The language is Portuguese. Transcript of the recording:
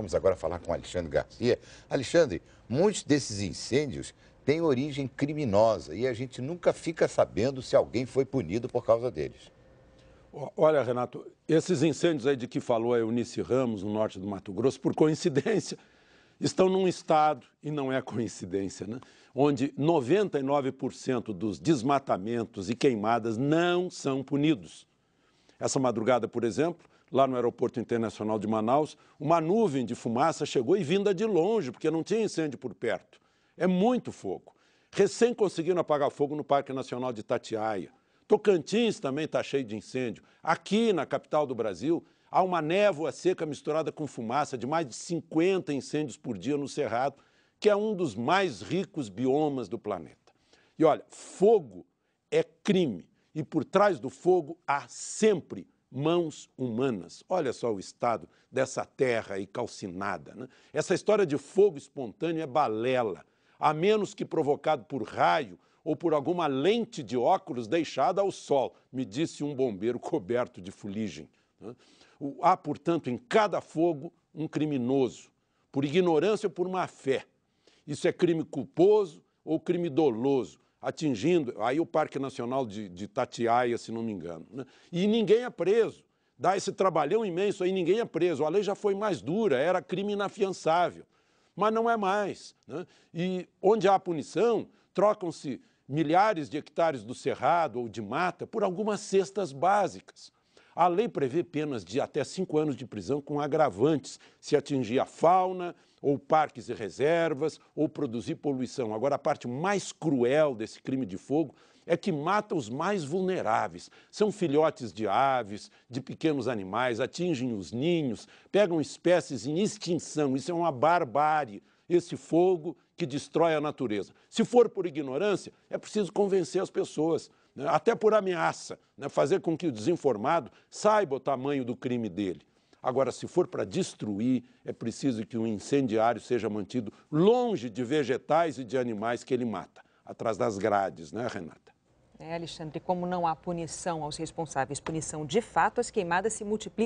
Vamos agora falar com Alexandre Garcia. Alexandre, muitos desses incêndios têm origem criminosa e a gente nunca fica sabendo se alguém foi punido por causa deles. Olha, Renato, esses incêndios aí de que falou a Eunice Ramos, no norte do Mato Grosso, por coincidência, estão num estado, e não é coincidência, né? onde 99% dos desmatamentos e queimadas não são punidos. Essa madrugada, por exemplo, lá no Aeroporto Internacional de Manaus, uma nuvem de fumaça chegou e vinda de longe, porque não tinha incêndio por perto. É muito fogo. Recém conseguiram apagar fogo no Parque Nacional de Itatiaia. Tocantins também está cheio de incêndio. Aqui, na capital do Brasil, há uma névoa seca misturada com fumaça de mais de 50 incêndios por dia no Cerrado, que é um dos mais ricos biomas do planeta. E olha, fogo é crime. E por trás do fogo há sempre mãos humanas. Olha só o estado dessa terra aí calcinada. Né? Essa história de fogo espontâneo é balela, a menos que provocado por raio ou por alguma lente de óculos deixada ao sol, me disse um bombeiro coberto de fuligem. Né? Há, portanto, em cada fogo um criminoso, por ignorância ou por má fé. Isso é crime culposo ou crime doloso, atingindo, aí o Parque Nacional de, de Tatiaia, se não me engano. Né? E ninguém é preso. Dá esse trabalhão imenso aí, ninguém é preso. A lei já foi mais dura, era crime inafiançável. Mas não é mais. Né? E onde há punição, trocam-se milhares de hectares do cerrado ou de mata por algumas cestas básicas. A lei prevê penas de até cinco anos de prisão com agravantes se atingir a fauna, ou parques e reservas, ou produzir poluição. Agora, a parte mais cruel desse crime de fogo é que mata os mais vulneráveis. São filhotes de aves, de pequenos animais, atingem os ninhos, pegam espécies em extinção. Isso é uma barbárie, esse fogo que destrói a natureza. Se for por ignorância, é preciso convencer as pessoas né, até por ameaça, né, fazer com que o desinformado saiba o tamanho do crime dele. Agora, se for para destruir, é preciso que o um incendiário seja mantido longe de vegetais e de animais que ele mata, atrás das grades, né, Renata? É, Alexandre, como não há punição aos responsáveis, punição de fato, as queimadas se multiplicam.